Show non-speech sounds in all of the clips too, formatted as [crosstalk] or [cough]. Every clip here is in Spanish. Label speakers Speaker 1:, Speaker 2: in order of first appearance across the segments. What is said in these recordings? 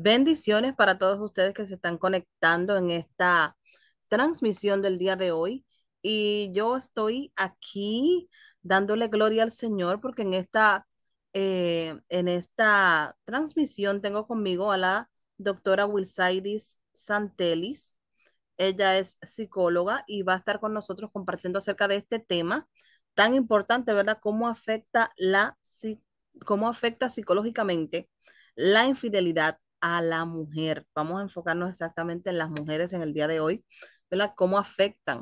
Speaker 1: Bendiciones para todos ustedes que se están conectando en esta transmisión del día de hoy. Y yo estoy aquí dándole gloria al Señor porque en esta, eh, en esta transmisión tengo conmigo a la doctora Wilsairis Santelis. Ella es psicóloga y va a estar con nosotros compartiendo acerca de este tema tan importante, ¿verdad? Cómo afecta cómo afecta psicológicamente la infidelidad a la mujer. Vamos a enfocarnos exactamente en las mujeres en el día de hoy, ¿verdad? ¿Cómo afectan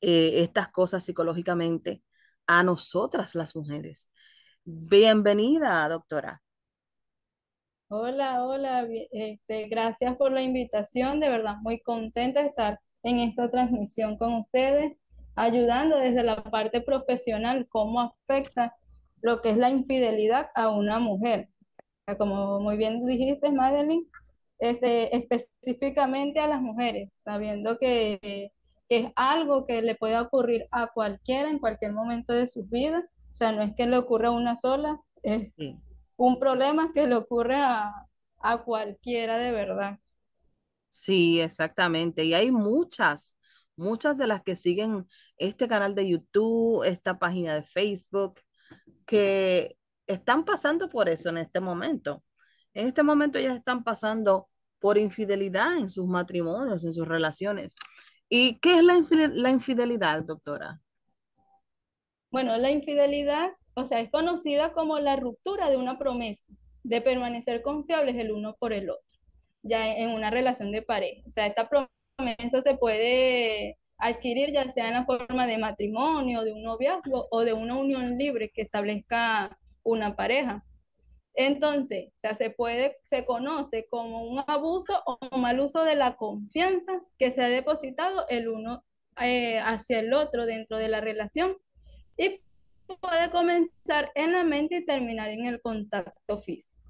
Speaker 1: eh, estas cosas psicológicamente a nosotras las mujeres? Bienvenida, doctora.
Speaker 2: Hola, hola, este, gracias por la invitación, de verdad, muy contenta de estar en esta transmisión con ustedes, ayudando desde la parte profesional cómo afecta lo que es la infidelidad a una mujer como muy bien dijiste, Madeline, este, específicamente a las mujeres, sabiendo que, es algo que le puede ocurrir a cualquiera en cualquier momento de su vida. o sea, no es que le ocurra a una sola, es un problema que le ocurre a cualquiera de verdad.
Speaker 1: Sí, exactamente, y hay muchas, muchas de las que siguen este canal de YouTube, esta página de Facebook, que están pasando por eso en este momento. En este momento ellas están pasando por infidelidad en sus matrimonios, en sus relaciones. ¿Y qué es la, la infidelidad, doctora?
Speaker 2: Bueno, la infidelidad, o sea, es conocida como la ruptura de una promesa, de permanecer confiables el uno por el otro, ya en una relación de pareja. O sea, esta promesa se puede adquirir ya sea en la forma de matrimonio, de un noviazgo o de una unión libre que establezca una pareja. Entonces, o se puede, se conoce como un abuso o mal uso de la confianza que se ha depositado el uno eh, hacia el otro dentro de la relación y puede comenzar en la mente y terminar en el contacto físico.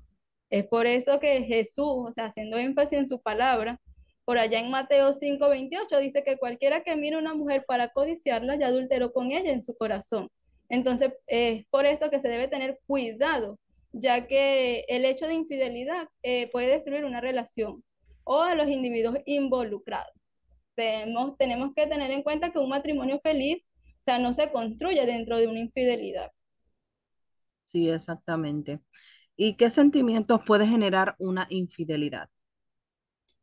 Speaker 2: Es por eso que Jesús, o sea, haciendo énfasis en su palabra, por allá en Mateo 5:28 dice que cualquiera que mire a una mujer para codiciarla ya adulteró con ella en su corazón. Entonces, es por esto que se debe tener cuidado, ya que el hecho de infidelidad eh, puede destruir una relación o a los individuos involucrados. Tenemos, que tener en cuenta que un matrimonio feliz, o sea, no se construye dentro de una infidelidad.
Speaker 1: Sí, exactamente. ¿Y qué sentimientos puede generar una infidelidad?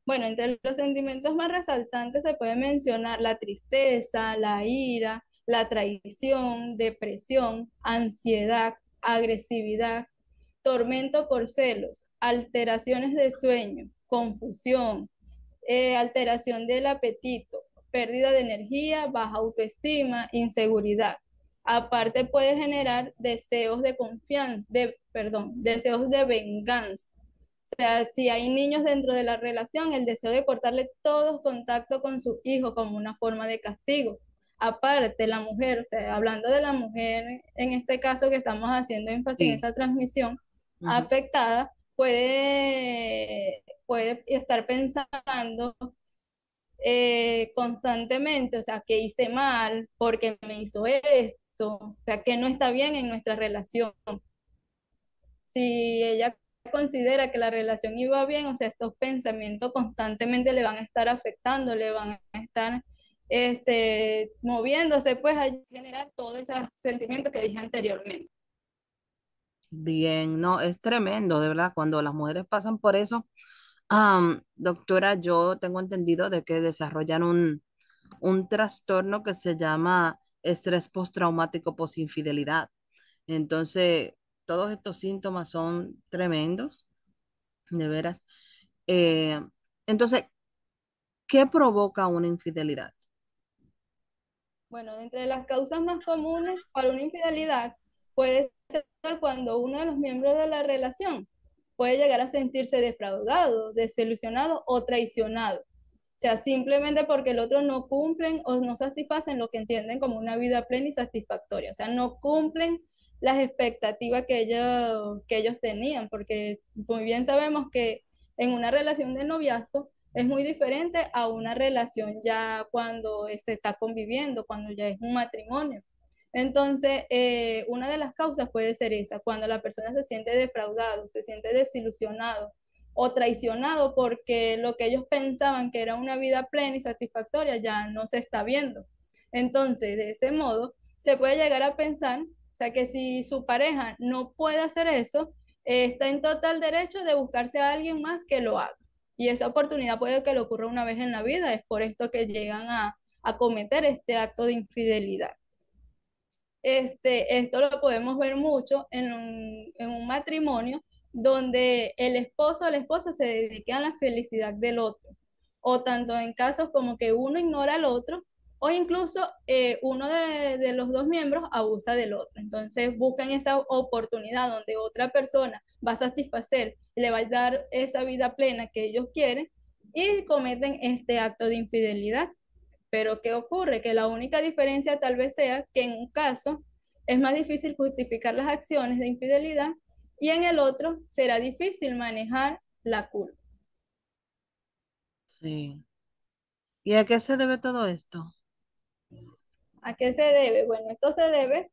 Speaker 2: Bueno, entre los sentimientos más resaltantes se puede mencionar la tristeza, la ira, la traición, depresión, ansiedad, agresividad, tormento por celos, alteraciones de sueño, confusión, eh, alteración del apetito, pérdida de energía, baja autoestima, inseguridad. Aparte puede generar deseos de confianza, de, perdón, deseos de venganza. O sea, si hay niños dentro de la relación, el deseo de cortarle todo contacto con su hijo como una forma de castigo. Aparte, la mujer, o sea, hablando de la mujer, en este caso que estamos haciendo énfasis en esta transmisión, afectada, puede, puede estar pensando eh, constantemente, o sea, que hice mal, porque me hizo esto, o sea, que no está bien en nuestra relación. Si ella considera que la relación iba bien, o sea, estos pensamientos constantemente le van a estar afectando, le van a estar este, moviéndose pues a generar todos esos sentimientos que dije anteriormente.
Speaker 1: Bien, no, es tremendo, de verdad, cuando las mujeres pasan por eso. doctora, yo tengo entendido de que desarrollan un, trastorno que se llama estrés postraumático infidelidad. Entonces, todos estos síntomas son tremendos, de veras. Eh, entonces, ¿qué provoca una infidelidad?
Speaker 2: Bueno, entre las causas más comunes para una infidelidad puede ser cuando uno de los miembros de la relación puede llegar a sentirse defraudado, desilusionado o traicionado. O sea, simplemente porque el otro no cumplen o no satisfacen lo que entienden como una vida plena y satisfactoria. O sea, no cumplen las expectativas que ellos, que ellos tenían, porque muy bien sabemos que en una relación de noviazgo es muy diferente a una relación ya cuando se está conviviendo, cuando ya es un matrimonio. Entonces, eh, una de las causas puede ser esa, cuando la persona se siente defraudado, se siente desilusionado o traicionado porque lo que ellos pensaban que era una vida plena y satisfactoria ya no se está viendo. Entonces, de ese modo, se puede llegar a pensar, o sea, que si su pareja no puede hacer eso, está en total derecho de buscarse a alguien más que lo haga. Y esa oportunidad puede que le ocurra una vez en la vida, es por esto que llegan a, cometer este acto de infidelidad. Este, esto lo podemos ver mucho en un, en un matrimonio donde el esposo o la esposa se dedican a la felicidad del otro, o tanto en casos como que uno ignora al otro o incluso eh, uno de, de, los dos miembros abusa del otro. Entonces buscan esa oportunidad donde otra persona va a satisfacer, le va a dar esa vida plena que ellos quieren y cometen este acto de infidelidad. Pero ¿qué ocurre? Que la única diferencia tal vez sea que en un caso es más difícil justificar las acciones de infidelidad y en el otro será difícil manejar la culpa.
Speaker 1: Sí. ¿Y a qué se debe todo esto?
Speaker 2: ¿A qué se debe? Bueno, esto se debe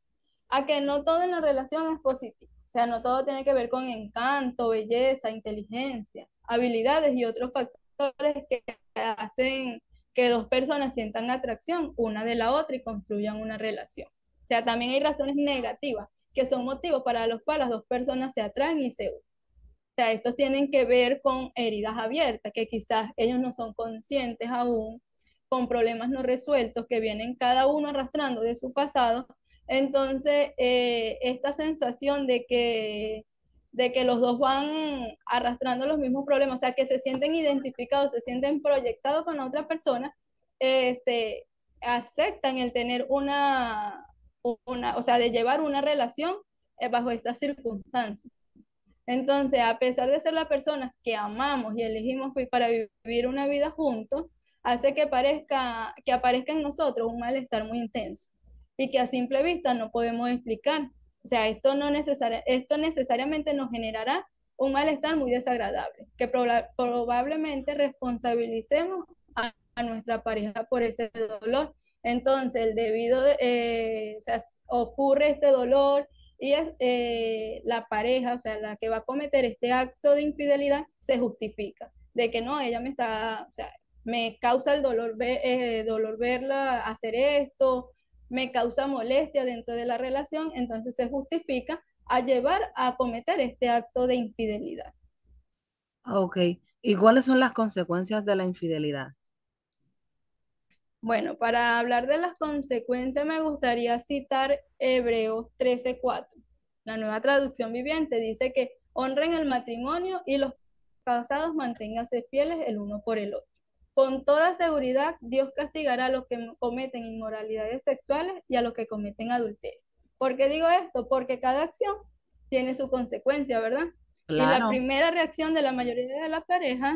Speaker 2: a que no todo en la relación es positivo. O sea, no todo tiene que ver con encanto, belleza, inteligencia, habilidades y otros factores que hacen que dos personas sientan atracción una de la otra y construyan una relación. O sea, también hay razones negativas que son motivos para los cuales las dos personas se atraen y se unen. O sea, estos tienen que ver con heridas abiertas que quizás ellos no son conscientes aún con problemas no resueltos que vienen cada uno arrastrando de su pasado. Entonces, eh, esta sensación de que, de que los dos van arrastrando los mismos problemas, o sea, que se sienten identificados, se sienten proyectados con otra persona, este, aceptan el tener una, una, o sea, de llevar una relación eh, bajo estas circunstancias. Entonces, a pesar de ser las personas que amamos y elegimos para vivir una vida juntos, hace que, parezca, que aparezca en nosotros un malestar muy intenso y que a simple vista no podemos explicar. O sea, esto, no esto necesariamente nos generará un malestar muy desagradable, que probablemente responsabilicemos a, nuestra pareja por ese dolor. Entonces, el debido, eh, ocurre este dolor y es, eh, la pareja, o sea, la que va a cometer este acto de infidelidad, se justifica de que no, ella me está, me causa el dolor, eh, dolor verla hacer esto, me causa molestia dentro de la relación, entonces se justifica a llevar a cometer este acto de infidelidad.
Speaker 1: Ah, ok, ¿y cuáles son las consecuencias de la infidelidad?
Speaker 2: Bueno, para hablar de las consecuencias me gustaría citar Hebreos 13:4. La nueva traducción viviente dice que honren el matrimonio y los casados manténganse fieles el uno por el otro. Con toda seguridad, Dios castigará a los que cometen inmoralidades sexuales y a los que cometen adulterio. ¿Por qué digo esto? Porque cada acción tiene su consecuencia, ¿verdad? Y la primera reacción de la mayoría de las parejas,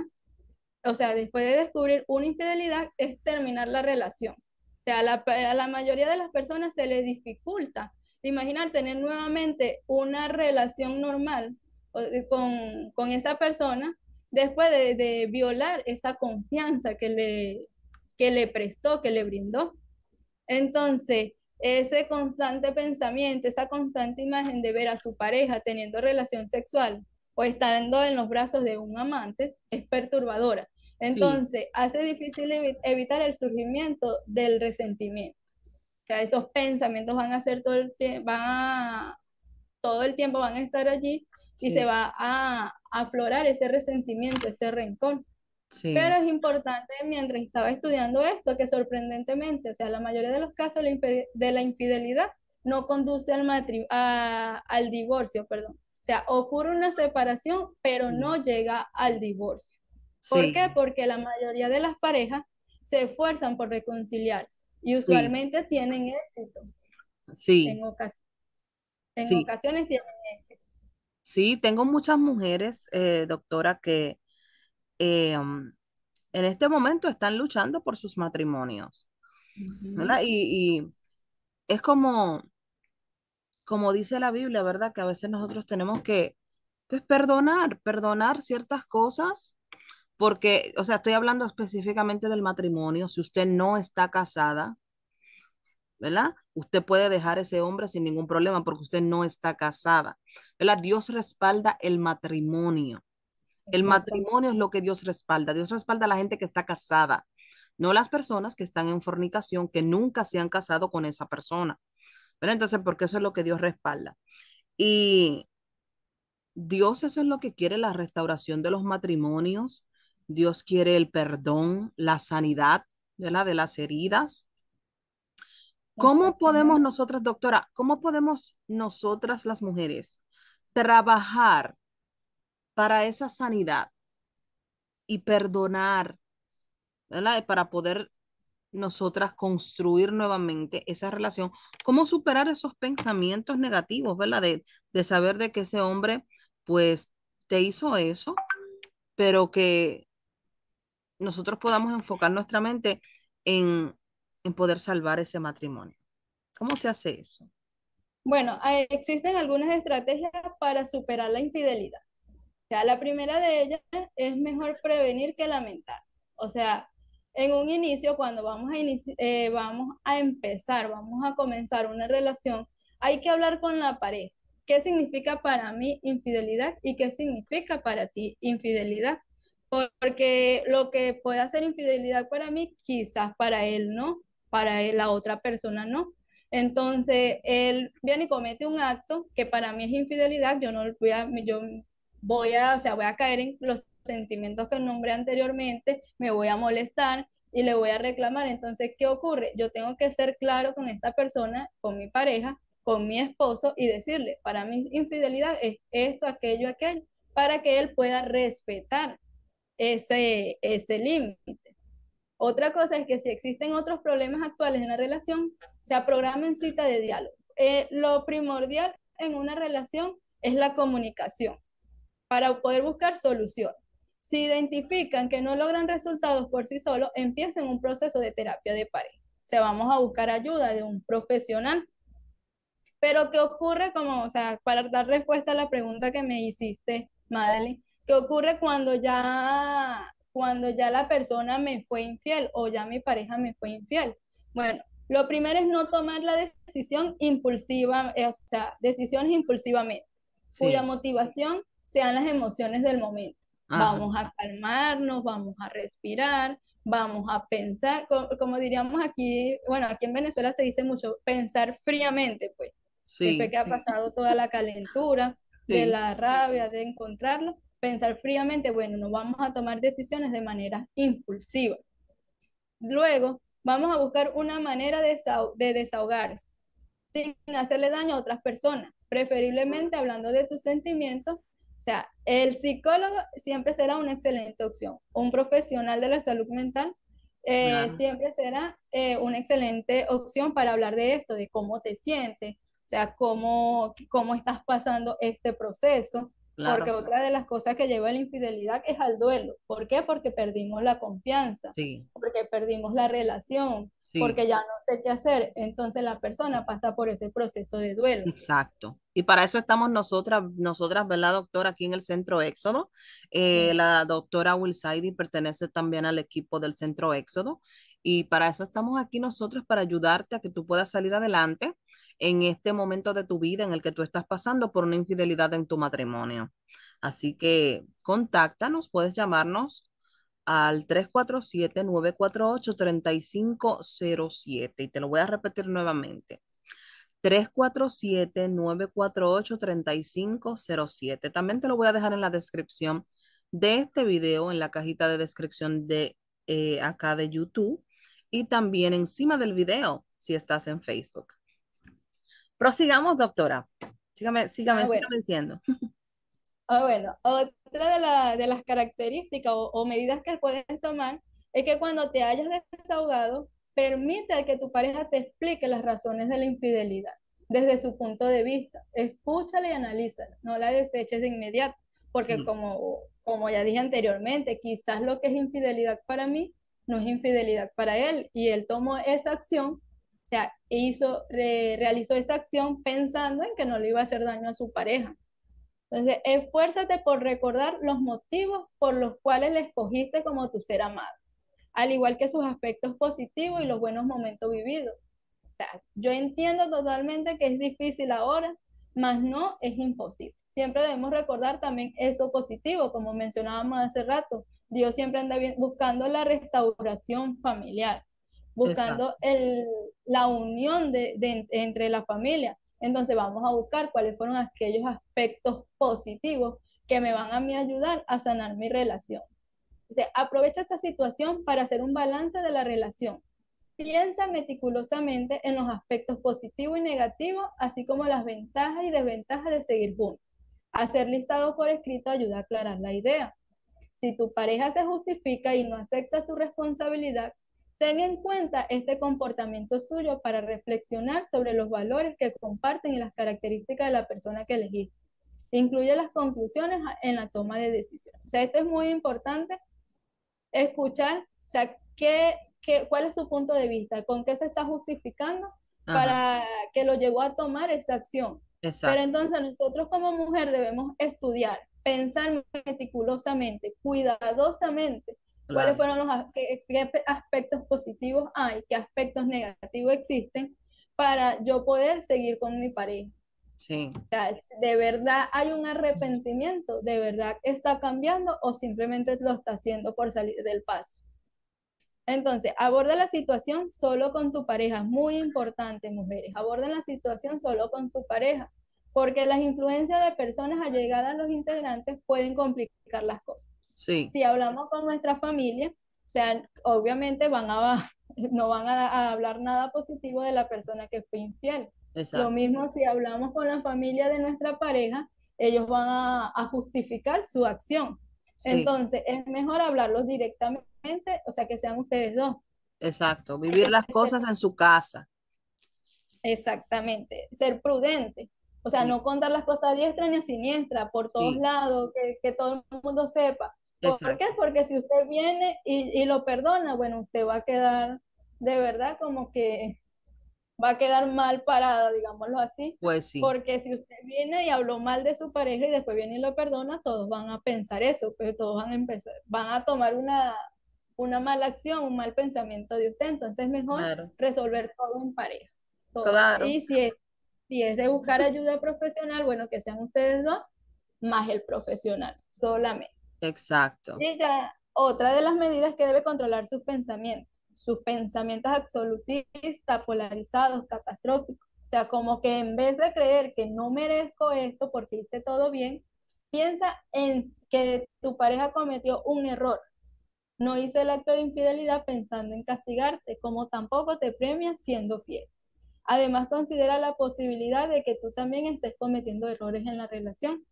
Speaker 2: o sea, después de descubrir una infidelidad, es terminar la relación. O sea, a la, mayoría de las personas se les dificulta imaginar tener nuevamente una relación normal con esa persona después de, violar esa confianza que le, que le prestó, que le brindó. Entonces, ese constante pensamiento, esa constante imagen de ver a su pareja teniendo relación sexual o estando en los brazos de un amante es perturbadora. Entonces, hace difícil evitar el surgimiento del resentimiento. O esos pensamientos van a ser todo el tiempo, van a, todo el tiempo van a estar allí y se va a, aflorar ese resentimiento, ese rencor. Pero es importante, mientras estaba estudiando esto, que sorprendentemente, o sea, la mayoría de los casos de la infidelidad no conduce al, al divorcio, perdón. O sea, ocurre una separación, pero no llega al divorcio. ¿Por qué? Porque la mayoría de las parejas se esfuerzan por reconciliarse y usualmente tienen éxito.
Speaker 1: Sí. En, en
Speaker 2: ocasiones tienen éxito.
Speaker 1: Sí, tengo muchas mujeres, eh, doctora, que em, en este momento están luchando por sus matrimonios. ¿verdad? Y, es como, como dice la Biblia, ¿verdad? Que a veces nosotros tenemos que pues, perdonar, perdonar ciertas cosas, porque, o sea, estoy hablando específicamente del matrimonio. Si usted no está casada, ¿verdad? Usted puede dejar ese hombre sin ningún problema porque usted no está casada, ¿verdad? Dios respalda el matrimonio. El matrimonio es lo que Dios respalda. Dios respalda a la gente que está casada, no las personas que están en fornicación, que nunca se han casado con esa persona. ¿verdad? Entonces, porque eso es lo que Dios respalda. Y Dios eso es lo que quiere, la restauración de los matrimonios. Dios quiere el perdón, la sanidad de las heridas. ¿Cómo podemos nosotras, doctora, cómo podemos nosotras las mujeres trabajar para esa sanidad y perdonar, ¿verdad? Para poder nosotras construir nuevamente esa relación, cómo superar esos pensamientos negativos, ¿verdad? De, de saber de que ese hombre, pues, te hizo eso, pero que nosotros podamos enfocar nuestra mente en en poder salvar ese matrimonio. ¿Cómo se hace eso?
Speaker 2: Bueno, existen algunas estrategias para superar la infidelidad. sea, la primera de ellas es mejor prevenir que lamentar. O sea, en un inicio, cuando vamos a, eh, vamos a empezar, vamos a comenzar una relación, hay que hablar con la pareja. ¿Qué significa para mí infidelidad y qué significa para ti infidelidad? Porque lo que puede ser infidelidad para mí, quizás para él no para la otra persona no. Entonces, él viene y comete un acto que para mí es infidelidad, yo no voy a, yo voy a, o sea, voy a caer en los sentimientos que nombré anteriormente, me voy a molestar y le voy a reclamar. Entonces, ¿qué ocurre? Yo tengo que ser claro con esta persona, con mi pareja, con mi esposo y decirle, para mí infidelidad es esto, aquello, aquello, para que él pueda respetar ese, ese límite. Otra cosa es que si existen otros problemas actuales en la relación, se programen cita de diálogo. Eh, lo primordial en una relación es la comunicación para poder buscar solución. Si identifican que no logran resultados por sí solos, empiecen un proceso de terapia de pareja. O sea, vamos a buscar ayuda de un profesional. Pero ¿qué ocurre como, o sea, para dar respuesta a la pregunta que me hiciste, Madeline, qué ocurre cuando ya cuando ya la persona me fue infiel o ya mi pareja me fue infiel? Bueno, lo primero es no tomar la decisión impulsiva, eh, o sea, decisiones impulsivamente, cuya motivación sean las emociones del momento. Vamos a calmarnos, vamos a respirar, vamos a pensar, como, diríamos aquí, bueno, aquí en Venezuela se dice mucho, pensar fríamente, pues. Sí. Después que ha pasado toda la calentura, de la rabia, de encontrarlo, pensar fríamente, bueno, no vamos a tomar decisiones de manera impulsiva. Luego, vamos a buscar una manera de, de desahogarse sin hacerle daño a otras personas, preferiblemente hablando de tus sentimientos. O sea, el psicólogo siempre será una excelente opción. Un profesional de la salud mental eh, siempre será eh, una excelente opción para hablar de esto, de cómo te sientes, o sea, cómo, cómo estás pasando este proceso.
Speaker 1: Porque otra
Speaker 2: de las cosas que lleva a la infidelidad es al duelo. ¿Por qué? Porque perdimos la confianza, porque perdimos la relación, porque ya no sé qué hacer. Entonces la persona pasa por ese proceso de duelo.
Speaker 1: Exacto. Y para eso estamos nosotras, nosotras ¿verdad, doctora? Aquí en el Centro Éxodo. Eh, la doctora Will Saidi pertenece también al equipo del Centro Éxodo. Y para eso estamos aquí nosotros, para ayudarte a que tú puedas salir adelante en este momento de tu vida en el que tú estás pasando por una infidelidad en tu matrimonio. Así que contáctanos, puedes llamarnos al 347-948-3507 y te lo voy a repetir nuevamente. 347-948-3507. También te lo voy a dejar en la descripción de este video, en la cajita de descripción de eh, acá de YouTube también encima del video si estás en Facebook. Prosigamos, doctora. Sígame, sígame, ah, diciendo. [laughs]
Speaker 2: Ah, bueno, otra de, las características o, medidas que puedes tomar es que cuando te hayas desahogado, permite que tu pareja te explique las razones de la infidelidad desde su punto de vista. Escúchala y analízala, no la deseches de inmediato, porque como, como ya dije anteriormente, quizás lo que es infidelidad para mí no es infidelidad para él. Y él tomó esa acción, o sea, hizo, realizó esa acción pensando en que no le iba a hacer daño a su pareja. Entonces, esfuérzate por recordar los motivos por los cuales le escogiste como tu ser amado, al igual que sus aspectos positivos y los buenos momentos vividos. O sea, yo entiendo totalmente que es difícil ahora, mas no es imposible siempre debemos recordar también eso positivo, como mencionábamos hace rato. Dios siempre anda buscando la restauración familiar, buscando la unión de, entre la familia. Entonces vamos a buscar cuáles fueron aquellos aspectos positivos que me van a ayudar a sanar mi relación. aprovecha esta situación para hacer un balance de la relación. Piensa meticulosamente en los aspectos positivos y negativos, así como las ventajas y desventajas de seguir juntos. Hacer listado por escrito ayuda a aclarar la idea. Si tu pareja se justifica y no acepta su responsabilidad, ten en cuenta este comportamiento suyo para reflexionar sobre los valores que comparten y las características de la persona que elegiste. Incluye las conclusiones en la toma de decisiones. O sea, esto es muy importante, escuchar, o sea, qué, cuál es su punto de vista, con qué se está justificando para que lo llevó a tomar esa acción. Pero entonces nosotros como mujer debemos estudiar, pensar meticulosamente, cuidadosamente, cuáles fueron los aspectos positivos hay, qué aspectos negativos existen para yo poder seguir con mi pareja. Sí. O sea, de verdad hay un arrepentimiento, de verdad está cambiando o simplemente lo está haciendo por salir del paso. Entonces, aborda la situación solo con tu pareja. Muy importante, mujeres. Aborda la situación solo con tu pareja, porque las influencias de personas allegadas a los integrantes pueden complicar las cosas. Si hablamos con nuestra familia, o sea, obviamente van a, [laughs] no van a, hablar nada positivo de la persona que fue infiel. Lo mismo si hablamos con la familia de nuestra pareja, ellos van a justificar su acción. Entonces, es mejor hablarlos directamente, o sea, que sean ustedes dos.
Speaker 1: Exacto, vivir las cosas en su casa.
Speaker 2: Exactamente, ser prudente. O sea, no contar las cosas a diestra ni a siniestra, por todos lados, que, todo el mundo sepa. ¿Por qué? Porque si usted viene y, y, lo perdona, bueno, usted va a quedar de verdad como que va a quedar mal parada, digámoslo así. Pues sí. Porque si usted viene y habló mal de su pareja y después viene y lo perdona, todos van a pensar eso, pues todos van a empezar, van a tomar una, una mala acción, un mal pensamiento de usted. Entonces es mejor resolver todo en pareja. Claro. Y si es, de buscar ayuda profesional, bueno, que sean ustedes dos, más el profesional, solamente.
Speaker 1: Exacto. Y
Speaker 2: ya, otra de las medidas que debe controlar sus pensamientos sus pensamientos absolutistas, polarizados, catastróficos. O sea, como que en vez de creer que no merezco esto porque hice todo bien, piensa en que tu pareja cometió un error. No hizo el acto de infidelidad pensando en castigarte, como tampoco te premia siendo fiel. Además, considera la posibilidad de que tú también estés cometiendo errores en la relación.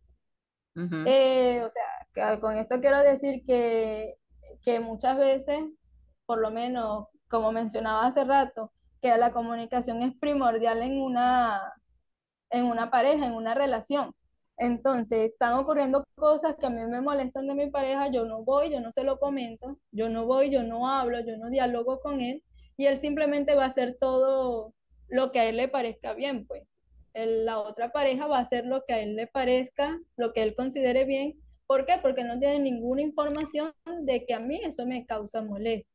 Speaker 2: Eh, o sea, con esto quiero decir que, que muchas veces por lo menos, como mencionaba hace rato, que la comunicación es primordial en una, en una pareja, en una relación. Entonces, están ocurriendo cosas que a mí me molestan de mi pareja, yo no voy, yo no se lo comento, yo no voy, yo no hablo, yo no dialogo con él y él simplemente va a hacer todo lo que a él le parezca bien, pues. la otra pareja va a hacer lo que a él le parezca, lo que él considere bien. ¿Por qué? Porque no tiene ninguna información de que a mí eso me causa molestia.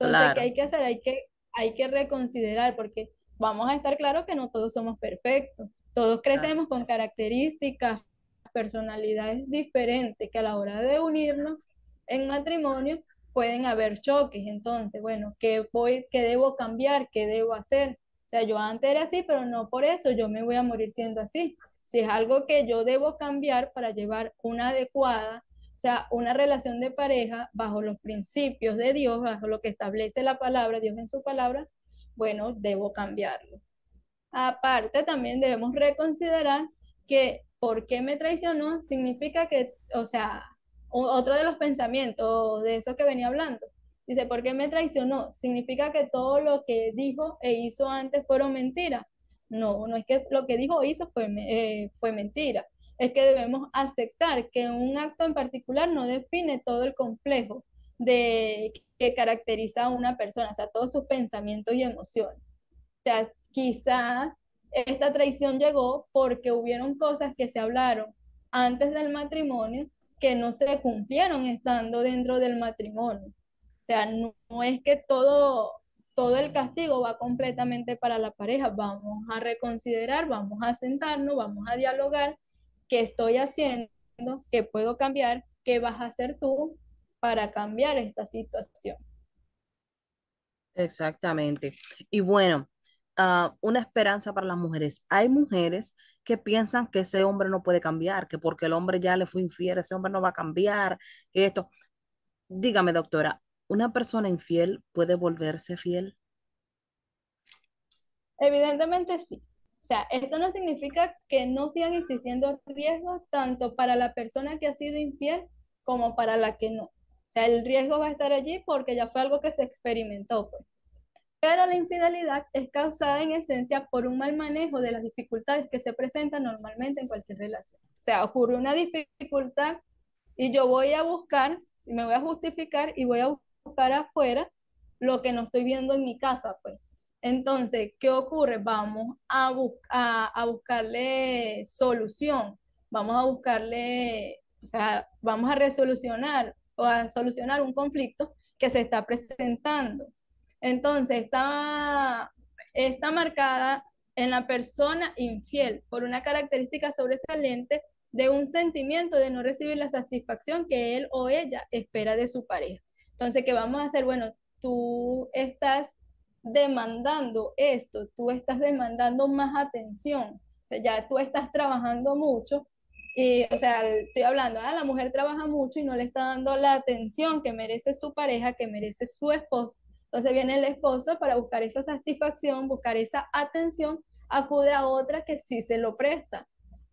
Speaker 1: Entonces, ¿qué hay que
Speaker 2: hacer? Hay que, hay que reconsiderar, porque vamos a estar claros que no todos somos perfectos. Todos crecemos con características, personalidades diferentes, que a la hora de unirnos en matrimonio pueden haber choques. Entonces, bueno, ¿qué, voy, qué debo cambiar? ¿Qué debo hacer? O sea, yo antes era así, pero no por eso yo me voy a morir siendo así. Si es algo que yo debo cambiar para llevar una adecuada o sea, una relación de pareja bajo los principios de Dios, bajo lo que establece la palabra, Dios en su palabra, bueno, debo cambiarlo. Aparte, también debemos reconsiderar que por qué me traicionó significa que, o sea, otro de los pensamientos de eso que venía hablando, dice, ¿por qué me traicionó? Significa que todo lo que dijo e hizo antes fueron mentiras. No, no es que lo que dijo o hizo fue eh, mentira es que debemos aceptar que un acto en particular no define todo el complejo de, que caracteriza a una persona, o sea, todos sus pensamientos y emociones. O sea, quizás esta traición llegó porque hubieron cosas que se hablaron antes del matrimonio que no se cumplieron estando dentro del matrimonio. O sea, no, es que todo, todo el castigo va completamente para la pareja. Vamos a reconsiderar, vamos a sentarnos, vamos a dialogar qué estoy haciendo, qué puedo cambiar, qué vas a hacer tú para cambiar esta situación.
Speaker 1: Exactamente. Y bueno, ah, una esperanza para las mujeres. Hay mujeres que piensan que ese hombre no puede cambiar, que porque el hombre ya le fue infiel, ese hombre no va a cambiar, esto. Dígame, doctora, ¿una persona infiel puede volverse fiel?
Speaker 2: Evidentemente sí. O sea, esto no significa que no sigan existiendo riesgos tanto para la persona que ha sido infiel como para la que no. O sea, el riesgo va a estar allí porque ya fue algo que se experimentó, pues. Pero la infidelidad es causada en esencia por un mal manejo de las dificultades que se presentan normalmente en cualquier relación. O sea, ocurre una dificultad y yo voy a buscar, me voy a justificar y voy a buscar afuera lo que no estoy viendo en mi casa, pues. Entonces, ¿qué ocurre? Vamos a, buscarle solución, vamos a buscarle, o sea, vamos a resolucionar o a solucionar un conflicto que se está presentando. Entonces, está, está marcada en la persona infiel por una característica sobresaliente de un sentimiento de no recibir la satisfacción que él o ella espera de su pareja. Entonces, ¿qué vamos a hacer? Bueno, tú estás demandando esto, tú estás demandando más atención, o sea, ya tú estás trabajando mucho, y, eh, o sea, estoy hablando, ah, la mujer trabaja mucho y no le está dando la atención que merece su pareja, que merece su esposo. Entonces viene el esposo para buscar esa satisfacción, buscar esa atención, acude a otra que sí se lo presta.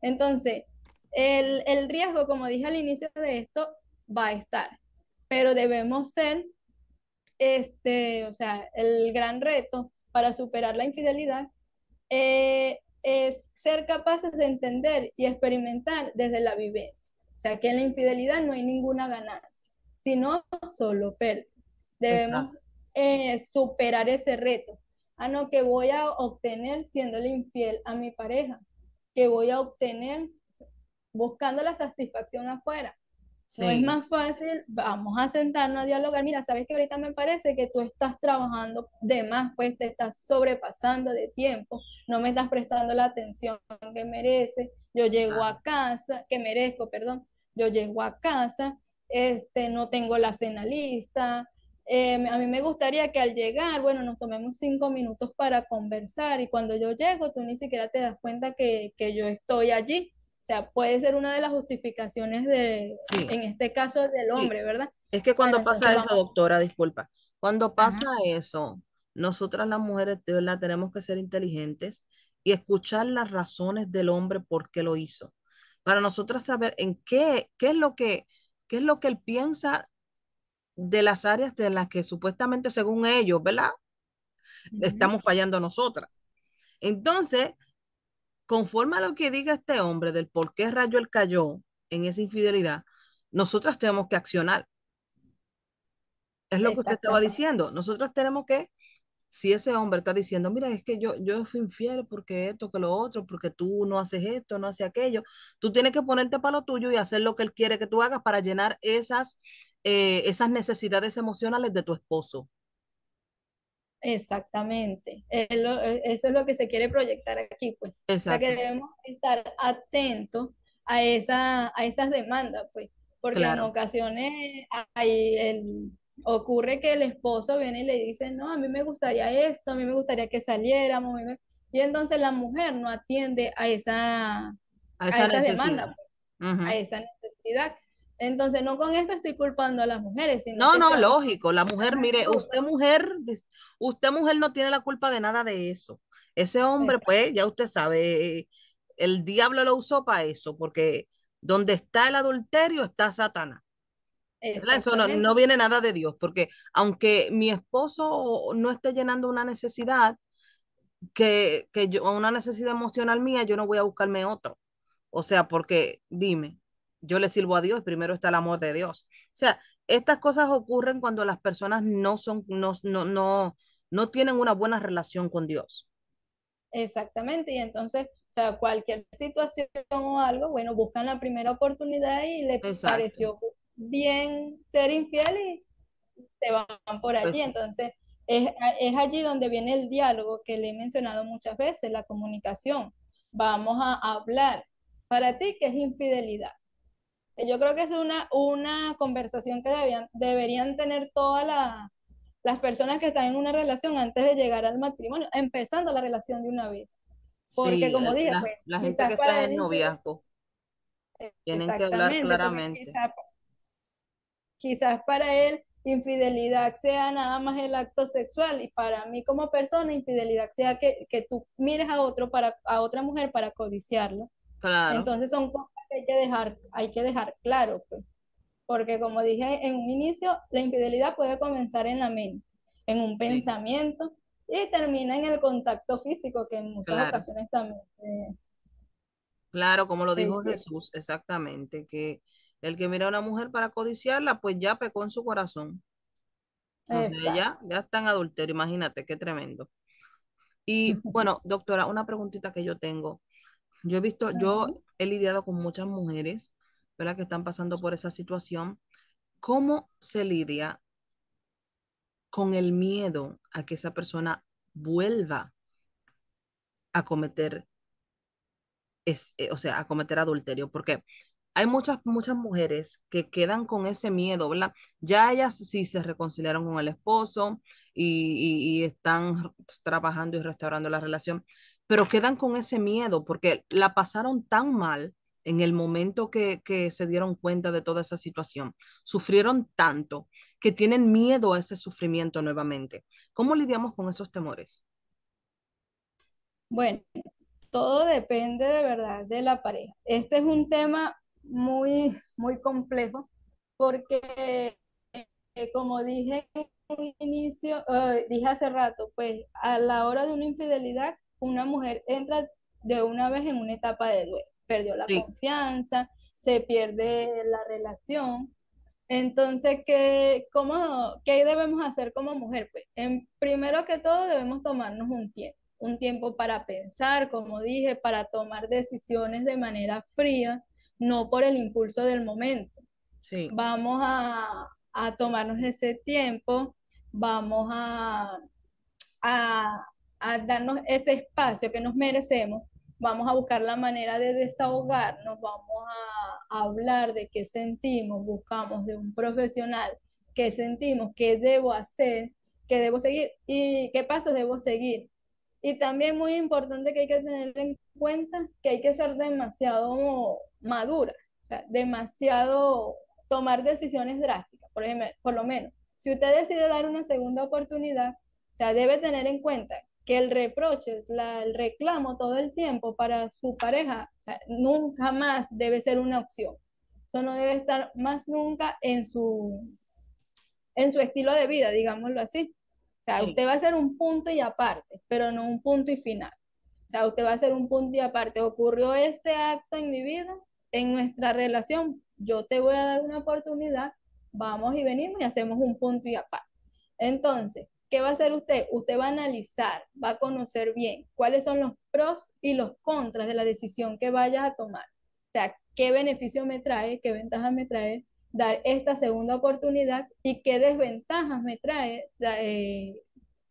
Speaker 2: Entonces, el, el riesgo, como dije al inicio de esto, va a estar, pero debemos ser este, o sea, el gran reto para superar la infidelidad eh, es ser capaces de entender y experimentar desde la vivencia. O sea, que en la infidelidad no hay ninguna ganancia, sino solo pérdida. Debemos eh, superar ese reto. Ah, no, que voy a obtener siéndole infiel a mi pareja, que voy a obtener buscando la satisfacción afuera, es más fácil, vamos a sentarnos a dialogar. Mira, sabes que ahorita me parece que tú estás trabajando de más, pues te estás sobrepasando de tiempo, no me estás prestando la atención que merece. Yo llego ah. a casa, que merezco, perdón. Yo llego a casa, este, no tengo la cena lista. Em, a mí me gustaría que al llegar, bueno, nos tomemos cinco minutos para conversar y cuando yo llego, tú ni siquiera te das cuenta que, que yo estoy allí puede ser una de las justificaciones de, en este caso, del hombre, ¿verdad?
Speaker 1: Es que cuando pasa eso, doctora, disculpa, cuando pasa eso, nosotras las mujeres, tenemos que ser inteligentes y escuchar las razones del hombre por qué lo hizo. Para nosotras saber en qué, qué es lo que, qué es lo que él piensa de las áreas de las que supuestamente, según ellos, ¿verdad? Estamos fallando nosotras. Entonces, conforme a lo que diga este hombre del por qué rayo él cayó en esa infidelidad, nosotras tenemos que accionar. Es lo que usted estaba diciendo. Nosotras tenemos que, si ese hombre está diciendo, mira, es que yo, yo fui infiel porque esto, que lo otro, porque tú no haces esto, no haces aquello, tú tienes que ponerte para lo tuyo y hacer lo que él quiere que tú hagas para llenar esas, eh, esas necesidades emocionales de tu esposo.
Speaker 2: Exactamente. E, eso es lo que se quiere proyectar aquí, pues. O sea que debemos estar atentos a, esa, a esas demandas, pues. Porque en ocasiones hay ocurre que el esposo viene y le dice, no, a mí me gustaría esto, a mí me gustaría que saliéramos. Y entonces la mujer no atiende a esa, a demanda, a esa necesidad. Pues. Entonces, no con esto estoy culpando a las mujeres. Sino no, no, lógico.
Speaker 1: La mujer, mire, usted mujer, usted mujer no tiene la culpa de nada de eso. Ese hombre, pues, ya usted sabe, el diablo lo usó para eso, porque donde está el adulterio está Satanás.
Speaker 2: Eso no,
Speaker 1: viene nada de Dios, porque aunque mi esposo no esté llenando una necesidad, que yo, una necesidad emocional mía, yo no voy a buscarme otro. O sea, porque dime, yo le sirvo a Dios, primero está el amor de Dios. O sea, estas cosas ocurren cuando las personas no son, no, no, no, tienen una buena relación con Dios.
Speaker 2: Exactamente, y entonces, o sea, cualquier situación o algo, bueno, buscan la primera oportunidad y les pareció bien ser infiel y se van por allí. Pues entonces, es, es, allí donde viene el diálogo que le he mencionado muchas veces, la comunicación. Vamos a hablar. Para ti, ¿qué es infidelidad? yo creo que es una, una conversación que debían, deberían tener todas la, las personas que están en una relación antes de llegar al matrimonio, empezando la relación de una vez. Porque como dije, la, pues, gente que está en noviazgo
Speaker 1: eh, tienen que hablar claramente.
Speaker 2: Quizás, para él infidelidad sea nada más el acto sexual y para mí como persona infidelidad sea que, que tú mires a otro para a otra mujer para codiciarlo entonces son cosas que hay que dejar, hay que dejar claro, pues. Porque como dije en un inicio, la infidelidad puede comenzar en la mente, en un pensamiento y termina en el contacto físico, que en muchas ocasiones también.
Speaker 1: claro, como lo dijo Jesús, exactamente, que el que mira a una mujer para codiciarla, pues ya pecó en su corazón. ya, ya está en adulterio, imagínate, qué tremendo. Y [laughs] bueno, doctora, una preguntita que yo tengo. Yo he visto, yo he lidiado con muchas mujeres, ¿verdad? Que están pasando por esa situación. ¿Cómo se lidia con el miedo a que esa persona vuelva a cometer, eh, o sea, a cometer adulterio? Porque hay muchas, muchas mujeres que quedan con ese miedo, ¿verdad? Ya ellas sí se reconciliaron con el esposo y, están trabajando y restaurando la relación, pero quedan con ese miedo porque la pasaron tan mal en el momento que, se dieron cuenta de toda esa situación. Sufrieron tanto que tienen miedo a ese sufrimiento nuevamente. ¿Cómo lidiamos con esos temores? Bueno,
Speaker 2: todo depende de verdad de la pareja. Este es un tema muy, muy complejo porque, eh, eh, como dije en inicio, eh, dije hace rato, pues a la hora de una infidelidad una mujer entra de una vez en una etapa de duelo, perdió la confianza, se pierde la relación. Entonces, ¿qué, cómo, ¿qué debemos hacer como mujer? Pues, en, primero que todo, debemos tomarnos un tiempo, un tiempo para pensar, como dije, para tomar decisiones de manera fría, no por el impulso del momento. Vamos a, a tomarnos ese tiempo, vamos a, a, a darnos ese espacio que nos merecemos, vamos a buscar la manera de desahogarnos, vamos a, hablar de qué sentimos, buscamos de un profesional qué sentimos, qué debo hacer, qué debo seguir y qué pasos debo seguir. Y también muy importante que hay que tener en cuenta que hay que ser demasiado madura, o sea, demasiado tomar decisiones drásticas, por, ejemplo, por lo menos. Si usted decide dar una segunda oportunidad, o sea, debe tener en cuenta que el reproche, el reclamo todo el tiempo para su pareja, o nunca más debe ser una opción. Eso no debe estar más nunca en su, en su estilo de vida, digámoslo así. O sea, usted va a ser un punto y aparte, pero no un punto y final. O sea, usted va a ser un punto y aparte. Ocurrió este acto en mi vida, en nuestra relación, yo te voy a dar una oportunidad, vamos y venimos y hacemos un punto y aparte. Entonces, ¿qué va a hacer usted? Usted va a analizar, va a conocer bien cuáles son los pros y los contras de la decisión que vaya a tomar. O sea, qué beneficio me trae, qué ventajas me trae dar esta segunda oportunidad y qué desventajas me trae, eh,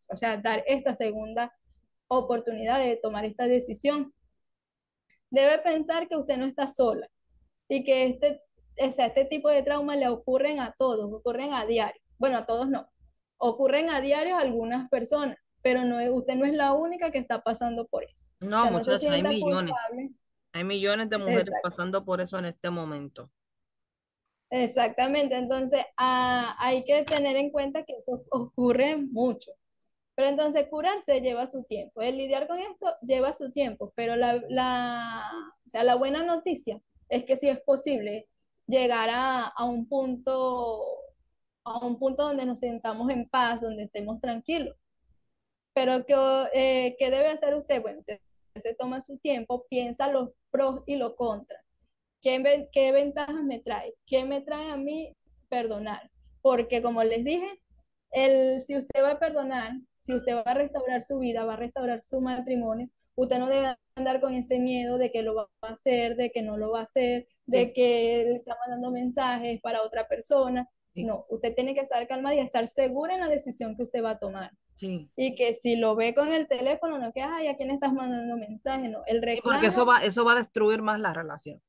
Speaker 2: o sea, dar esta segunda oportunidad de tomar esta decisión. Debe pensar que usted no está sola y que este, este tipo de traumas le ocurren a todos, ocurren a diario. Bueno, a todos no, ocurren a diario algunas personas, pero no, usted no es la única que está pasando por eso. No, muchas, hay millones.
Speaker 1: Hay millones de mujeres pasando por eso en este momento.
Speaker 2: Exactamente, entonces ah, hay que tener en cuenta que eso ocurre mucho. Pero entonces curarse lleva su tiempo, el lidiar con esto lleva su tiempo, pero la, sea, la buena noticia es que si es posible llegar a, a un punto a un punto donde nos sentamos en paz, donde estemos tranquilos. Pero ¿qué, eh, debe hacer usted? Bueno, usted se toma su tiempo, piensa los pros y los contras. ¿Qué, ¿Qué ventajas me trae? ¿Qué me trae a mí perdonar? Porque como les dije, el, si usted va a perdonar, si usted va a restaurar su vida, va a restaurar su matrimonio, usted no debe andar con ese miedo de que lo va a hacer, de que no lo va a hacer, de que le está mandando mensajes para otra persona, no, usted tiene que estar calmada y estar segura en la decisión que usted va a tomar. Sí. Y que si lo ve con el teléfono, no que, ay, ¿a quién estás mandando mensaje? No, el reclamo... porque eso va,
Speaker 1: eso va a destruir más la relación.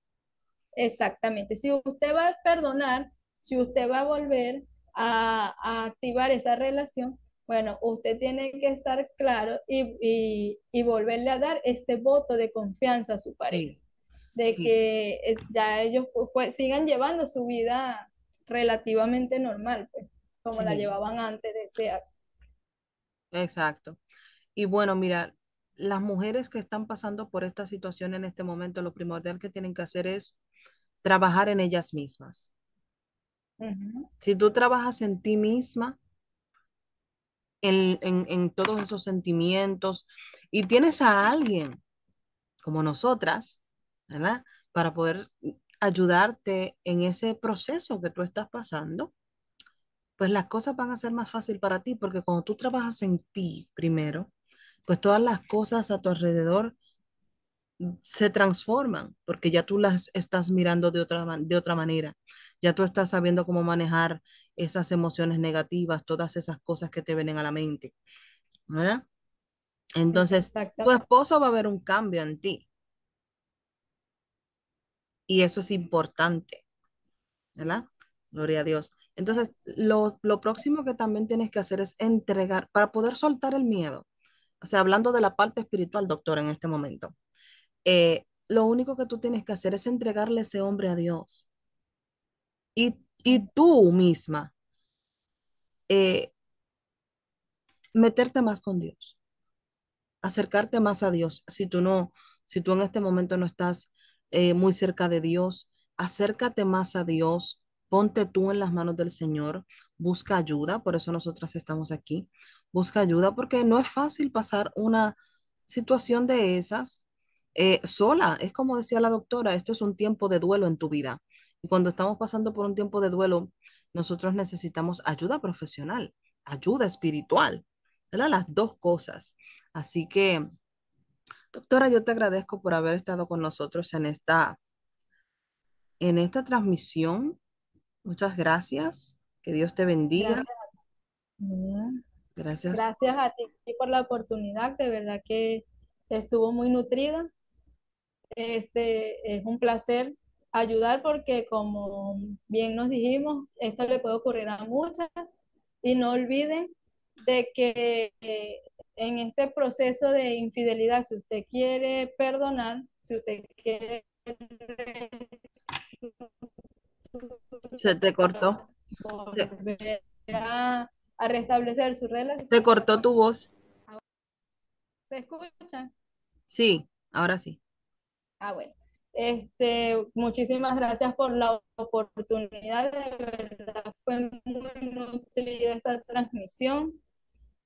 Speaker 2: Exactamente. Si usted va a perdonar, si usted va a volver a, activar esa relación, bueno, usted tiene que estar claro y, volverle a dar ese voto de confianza a su pareja. De que eh, ya ellos sigan llevando su vida relativamente normal, pues, como la llevaban antes de ese
Speaker 1: acto. Exacto. Y bueno, mira, las mujeres que están pasando por esta situación en este momento, lo primordial que tienen que hacer es trabajar en ellas mismas. Si tú trabajas en ti misma, en, en, en, todos esos sentimientos, y tienes a alguien como nosotras, ¿verdad? Para poder ayudarte en ese proceso que tú estás pasando, pues las cosas van a ser más fácil para ti, porque cuando tú trabajas en ti primero, pues todas las cosas a tu alrededor mm, se transforman, porque ya tú las estás mirando de otra, de otra manera, ya tú estás sabiendo cómo manejar esas emociones negativas, todas esas cosas que te vienen a la mente, ¿verdad? Entonces, tu esposo va a ver un cambio en ti, y eso es importante, ¿verdad? Gloria a Dios. Entonces, lo, próximo que también tienes que hacer es entregar, para poder soltar el miedo, o sea, hablando de la parte espiritual, doctor, en este momento, eh, lo único que tú tienes que hacer es entregarle ese hombre a Dios. Y, tú misma, eh, meterte más con Dios, acercarte más a Dios, si tú no, si tú en este momento no estás eh, muy cerca de Dios, acércate más a Dios, ponte tú en las manos del Señor, busca ayuda, por eso nosotras estamos aquí, busca ayuda porque no es fácil pasar una situación de esas eh, sola, es como decía la doctora, esto es un tiempo de duelo en tu vida. Y cuando estamos pasando por un tiempo de duelo, nosotros necesitamos ayuda profesional, ayuda espiritual, ¿verdad? Las dos cosas. Así que Doctora, yo te agradezco por haber estado con nosotros en esta, en esta transmisión. Muchas gracias. Que Dios te bendiga. Gracias.
Speaker 2: Gracias. a ti por la oportunidad. De verdad que estuvo muy nutrida. Este es un placer ayudar porque como bien nos dijimos, esto le puede ocurrir a muchas y no olviden de que en este proceso de infidelidad, si usted quiere perdonar, si usted quiere... Se te cortó. A, restablecer su relación.
Speaker 1: Te cortó tu voz.
Speaker 2: ¿Se escucha?
Speaker 1: Sí, ahora sí.
Speaker 2: Ah, bueno. Este, muchísimas gracias por la oportunidad. De verdad fue muy nutrida esta transmisión.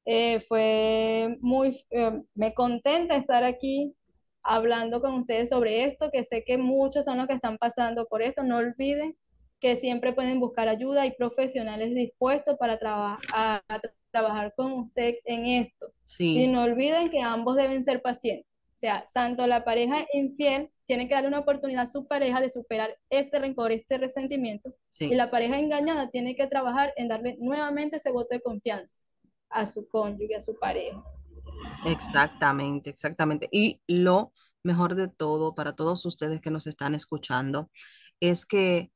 Speaker 2: Eh, fue muy, eh, me contenta estar aquí hablando con ustedes sobre esto, que sé que muchos son los que están pasando por esto. No olviden que siempre pueden buscar ayuda, y profesionales dispuestos para trabajar con usted en esto. Y no olviden que ambos deben ser pacientes. O sea, tanto la pareja infiel tiene que darle una oportunidad a su pareja de superar este rencor, este resentimiento, y la pareja engañada tiene que trabajar en darle nuevamente ese voto de confianza a su cónyuge, a su pareja.
Speaker 1: Exactamente, exactamente. Y lo mejor de todo para todos ustedes que nos están escuchando es que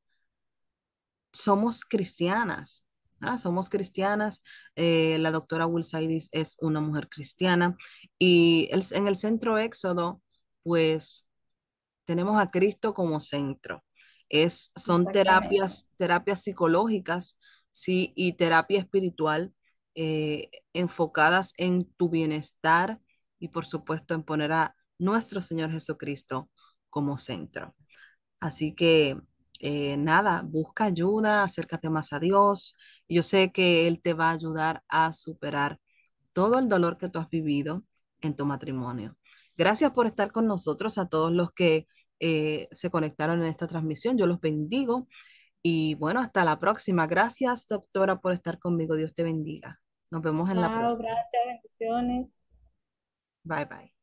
Speaker 1: somos cristianas. ¿ah? somos cristianas. Eh, la doctora Wilsaidis es una mujer cristiana. Y en el centro Éxodo, pues tenemos a Cristo como centro. Es, son terapias, terapias psicológicas sí, y terapia espiritual eh, enfocadas en tu bienestar y por supuesto en poner a nuestro Señor Jesucristo como centro. Así que eh, nada, busca ayuda, acércate más a Dios. Yo sé que Él te va a ayudar a superar todo el dolor que tú has vivido en tu matrimonio. Gracias por estar con nosotros, a todos los que eh, se conectaron en esta transmisión. Yo los bendigo. Y bueno, hasta la próxima. Gracias, doctora, por estar conmigo. Dios te bendiga. Nos vemos en la próxima.
Speaker 2: Gracias, bendiciones.
Speaker 1: Bye, bye.